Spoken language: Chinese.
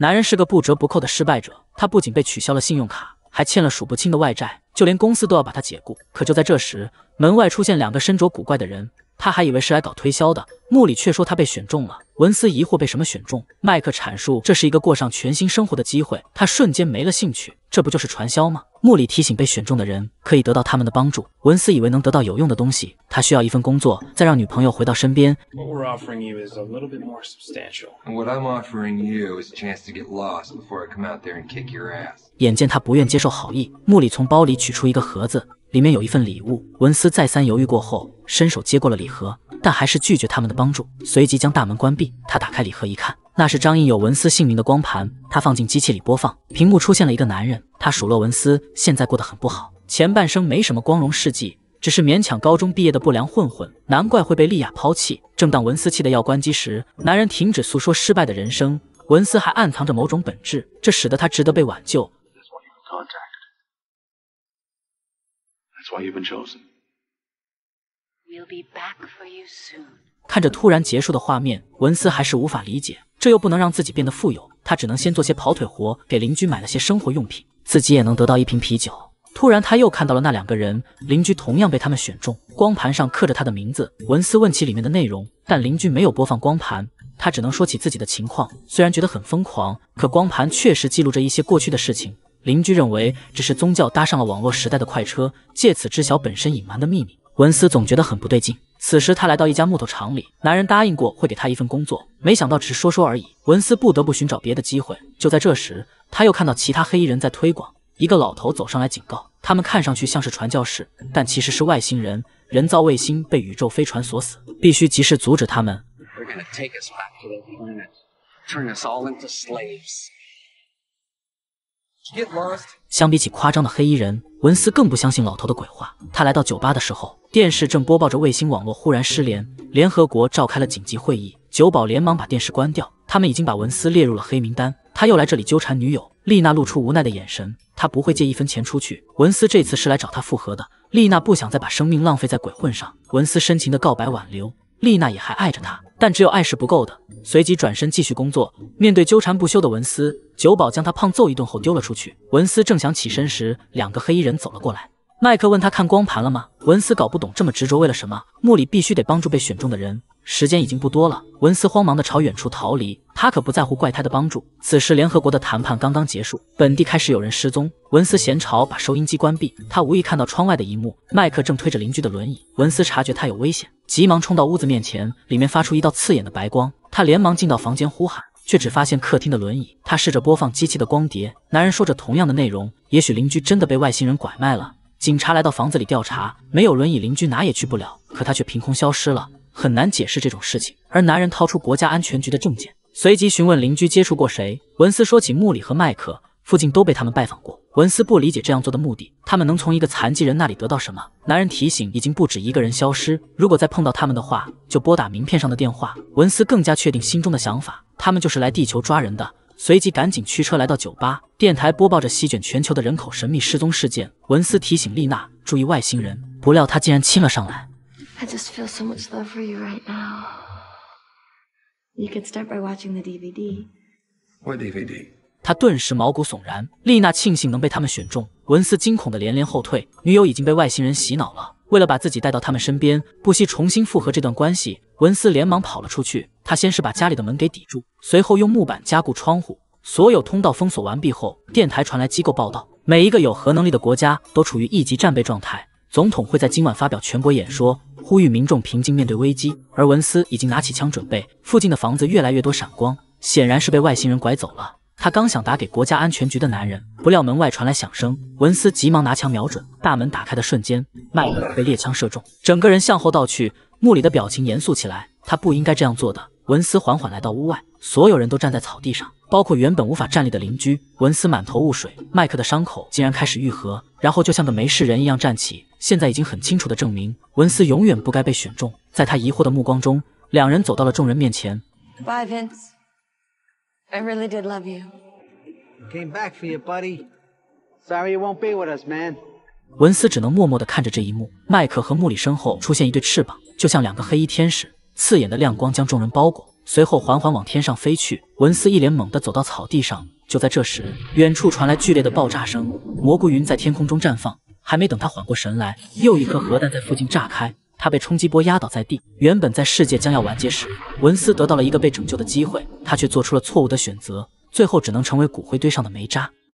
男人是个不折不扣的失败者，他不仅被取消了信用卡，还欠了数不清的外债，就连公司都要把他解雇。可就在这时，门外出现两个身着古怪的人，他还以为是来搞推销的，穆里却说他被选中了。文斯疑惑被什么选中，麦克阐述这是一个过上全新生活的机会，他瞬间没了兴趣，这不就是传销吗？穆里提醒被选中的人可以得到他们的帮助。文斯以为能得到有用的东西，他需要一份工作，再让女朋友回到身边。眼见他不愿接受好意，穆里从包里取出一个盒子，里面有一份礼物。文斯再三犹豫过后，伸手接过了礼盒，但还是拒绝他们的帮助，随即将大门关闭。他打开礼盒一看。那是张印有文斯姓名的光盘，他放进机器里播放，屏幕出现了一个男人，他数落文斯现在过得很不好，前半生没什么光荣事迹，只是勉强高中毕业的不良混混，难怪会被莉亚抛弃。正当文斯气得要关机时，男人停止诉说失败的人生，文斯还暗藏着某种本质，这使得他值得被挽救。soon. for you We'll be back 看着突然结束的画面，文斯还是无法理解，这又不能让自己变得富有，他只能先做些跑腿活，给邻居买了些生活用品，自己也能得到一瓶啤酒。突然，他又看到了那两个人，邻居同样被他们选中，光盘上刻着他的名字。文斯问起里面的内容，但邻居没有播放光盘，他只能说起自己的情况。虽然觉得很疯狂，可光盘确实记录着一些过去的事情。邻居认为只是宗教搭上了网络时代的快车，借此知晓本身隐瞒的秘密。文斯总觉得很不对劲。此时他来到一家木头厂里，男人答应过会给他一份工作，没想到只是说说而已。文斯不得不寻找别的机会。就在这时，他又看到其他黑衣人在推广。一个老头走上来警告他们，看上去像是传教士，但其实是外星人。人造卫星被宇宙飞船锁死，必须及时阻止他们。相比起夸张的黑衣人，文斯更不相信老头的鬼话。他来到酒吧的时候，电视正播报着卫星网络忽然失联，联合国召开了紧急会议。酒保连忙把电视关掉。他们已经把文斯列入了黑名单。他又来这里纠缠女友丽娜，露出无奈的眼神。他不会借一分钱出去。文斯这次是来找他复合的。丽娜不想再把生命浪费在鬼混上。文斯深情的告白挽留。丽娜也还爱着他，但只有爱是不够的。随即转身继续工作。面对纠缠不休的文斯，酒保将他胖揍一顿后丢了出去。文斯正想起身时，两个黑衣人走了过来。麦克问他看光盘了吗？文斯搞不懂这么执着为了什么。莫里必须得帮助被选中的人。时间已经不多了，文斯慌忙地朝远处逃离。他可不在乎怪胎的帮助。此时，联合国的谈判刚刚结束，本地开始有人失踪。文斯闲朝把收音机关闭，他无意看到窗外的一幕：麦克正推着邻居的轮椅。文斯察觉他有危险，急忙冲到屋子面前，里面发出一道刺眼的白光。他连忙进到房间呼喊，却只发现客厅的轮椅。他试着播放机器的光碟，男人说着同样的内容。也许邻居真的被外星人拐卖了。警察来到房子里调查，没有轮椅，邻居哪也去不了。可他却凭空消失了。很难解释这种事情。而男人掏出国家安全局的证件，随即询问邻居接触过谁。文斯说起穆里和麦克，附近都被他们拜访过。文斯不理解这样做的目的，他们能从一个残疾人那里得到什么？男人提醒，已经不止一个人消失，如果再碰到他们的话，就拨打名片上的电话。文斯更加确定心中的想法，他们就是来地球抓人的。随即赶紧驱车来到酒吧，电台播报着席卷全球的人口神秘失踪事件。文斯提醒丽娜注意外星人，不料他竟然亲了上来。I just feel so much love for you right now. You can start by watching the DVD. What DVD? 他顿时毛骨悚然。丽娜庆幸能被他们选中。文斯惊恐的连连后退。女友已经被外星人洗脑了，为了把自己带到他们身边，不惜重新复合这段关系。文斯连忙跑了出去。他先是把家里的门给抵住，随后用木板加固窗户。所有通道封锁完毕后，电台传来机构报道：每一个有核能力的国家都处于一级战备状态。总统会在今晚发表全国演说。呼吁民众平静面对危机，而文斯已经拿起枪准备。附近的房子越来越多闪光，显然是被外星人拐走了。他刚想打给国家安全局的男人，不料门外传来响声。文斯急忙拿枪瞄准，大门打开的瞬间，麦克被猎枪射中，整个人向后倒去。穆里的表情严肃起来，他不应该这样做的。文斯缓缓来到屋外，所有人都站在草地上，包括原本无法站立的邻居。文斯满头雾水，麦克的伤口竟然开始愈合，然后就像个没事人一样站起。现在已经很清楚的证明，文斯永远不该被选中。在他疑惑的目光中，两人走到了众人面前。b y Vince. I really did love you. Came back for you, r buddy. Sorry you won't be with us, man. 文斯只能默默的看着这一幕。麦克和穆里身后出现一对翅膀，就像两个黑衣天使，刺眼的亮光将众人包裹，随后缓缓往天上飞去。文斯一脸懵地走到草地上。就在这时，远处传来剧烈的爆炸声，蘑菇云在天空中绽放，还没等他缓过神来，又一颗核弹在附近炸开，他被冲击波压倒在地。原本在世界将要完结时，文斯得到了一个被拯救的机会，他却做出了错误的选择，最后只能成为骨灰堆上的煤渣。